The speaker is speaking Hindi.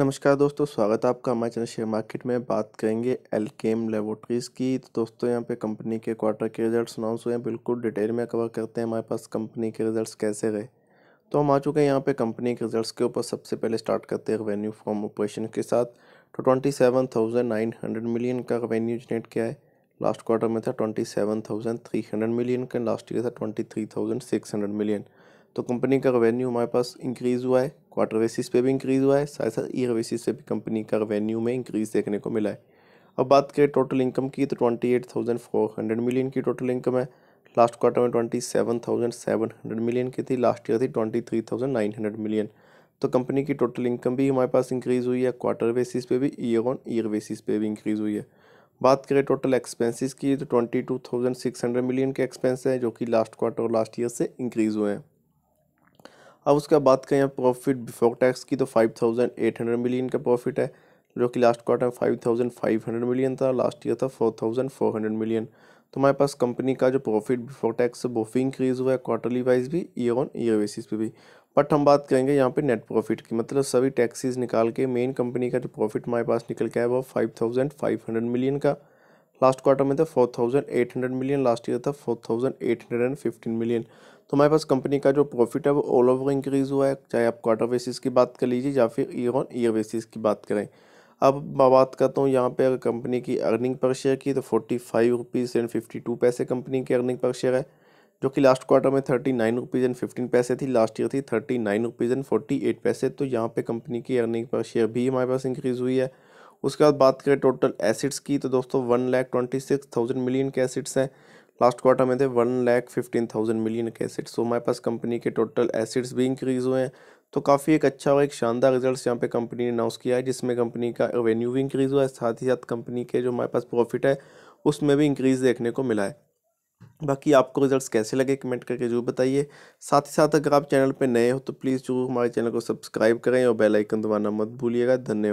नमस्कार दोस्तों स्वागत है आपका हमारे चैनल शेयर मार्केट में बात करेंगे एल के एम लेबोरेटरीज़ की तो दोस्तों यहाँ पे कंपनी के क्वार्टर के रिजल्ट्स अनाउंस हुए हैं बिल्कुल डिटेल में कवर करते हैं हमारे पास कंपनी के रिजल्ट्स कैसे रहे तो हम आ चुके हैं यहाँ पे कंपनी के रिजल्ट्स के ऊपर सबसे पहले स्टार्ट करते हैं रेवेन्यू फ्रॉम ऑपरेशन के साथ तो twenty seven thousand nine hundred million का रेवेन्यू जनरेट किया है लास्ट क्वार्टर में था twenty seven thousand three hundred million का लास्ट ईयर था twenty three thousand six hundred million तो कंपनी का रेवेन्यू हमारे पास इंक्रीज़ हुआ है क्वार्टर बेसिस पे भी इंक्रीज़ हुआ है साथ साथ ईयर बेसिस पे भी कंपनी का रेवेन्यू में इंक्रीज़ देखने को मिला है अब बात करें टोटल इनकम की तो twenty eight thousand four hundred million की टोटल इनकम है लास्ट क्वार्टर में twenty seven thousand seven hundred million की थी लास्ट ईयर थी twenty three thousand nine hundred million तो कंपनी की टोटल इनकम भी हमारे पास इंक्रीज़ हुई है क्वार्टर बेसिस पे भी ईयर ऑन ईयर बेसिस पे भी इंक्रीज़ हुई है बात करें टोटल एक्सपेंसेस की तो twenty two thousand six hundred million के एक्सपेंस हैं जो कि लास्ट क्वार्टर और लास्ट ईयर से इंक्रीज़ हुए हैं अब उसका बात करें प्रॉफिट बिफोर टैक्स की तो five thousand eight hundred million का प्रॉफिट है जो कि लास्ट क्वार्टर में five thousand five hundred million था लास्ट ईयर था four thousand four hundred million तो हमारे पास कंपनी का जो प्रॉफिट बिफोर टैक्स है वो भी इंक्रीज़ हुआ है क्वार्टरली वाइज भी ईयर ऑन ईयर बेसिस पे भी बट हम बात करेंगे यहाँ पे नेट प्रॉफिट की मतलब सभी टैक्सेस निकाल के मेन कंपनी का जो प्रॉफिट हमारे पास निकल के आया वो five thousand five hundred million का लास्ट क्वार्टर में था four thousand eight hundred million last year था four thousand eight hundred and fifteen million तो हमारे पास कंपनी का जो प्रॉफिट है वो ऑल ओवर इंक्रीज़ हुआ है चाहे आप क्वार्टर बेसिस की बात कर लीजिए या फिर ईयर ऑन ईयर बेसिस की बात करें अब मैं बात करता हूँ यहाँ पे अगर कंपनी की अर्निंग पर शेयर की तो forty five rupees and fifty two पैसे कंपनी की अर्निंग पर शेयर है जो कि लास्ट क्वार्टर में thirty nine rupees and fifteen पैसे थी लास्ट ईयर थी thirty nine rupees and forty eight पैसे तो यहाँ पे कंपनी की अर्निंग पर शेयर भी हमारे पास इंक्रीज़ हुई है उसके बाद बात करें टोटल एसिड्स की तो दोस्तों one lakh twenty six thousand million के एसिड्स हैं लास्ट क्वार्टर में थे one lakh fifteen thousand million के एसेट्स तो हमारे पास कंपनी के टोटल एसेट्स भी इंक्रीज़ हुए हैं तो काफ़ी एक अच्छा और एक शानदार रिजल्ट्स यहाँ पे कंपनी ने अनाउंस किया है जिसमें कंपनी का रेवेन्यू भी इंक्रीज़ हुआ है साथ ही साथ कंपनी के जो हमारे पास प्रॉफिट है उसमें भी इंक्रीज़ देखने को मिला है बाकी आपको रिजल्ट्स कैसे लगे कमेंट करके जरूर बताइए साथ ही साथ अगर आप चैनल पर नए हो तो प्लीज़ जरूर हमारे चैनल को सब्सक्राइब करें और बेलाइकन दबाना मत भूलिएगा धन्यवाद